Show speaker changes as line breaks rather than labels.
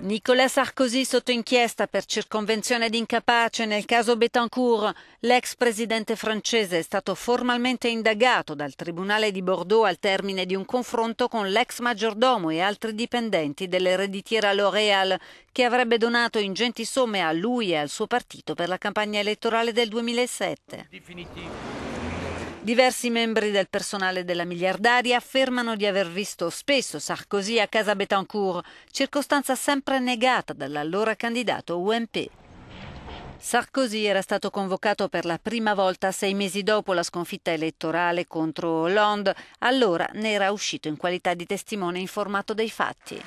Nicolas Sarkozy sotto inchiesta per circonvenzione d'incapace nel caso Betancourt. L'ex presidente francese è stato formalmente indagato dal Tribunale di Bordeaux al termine di un confronto con l'ex maggiordomo e altri dipendenti dell'ereditiera L'Oréal che avrebbe donato ingenti somme a lui e al suo partito per la campagna elettorale del 2007.
Definitivo.
Diversi membri del personale della miliardaria affermano di aver visto spesso Sarkozy a casa Betancourt, circostanza sempre negata dall'allora candidato UMP. Sarkozy era stato convocato per la prima volta sei mesi dopo la sconfitta elettorale contro Hollande, allora ne era uscito in qualità di testimone informato dei fatti.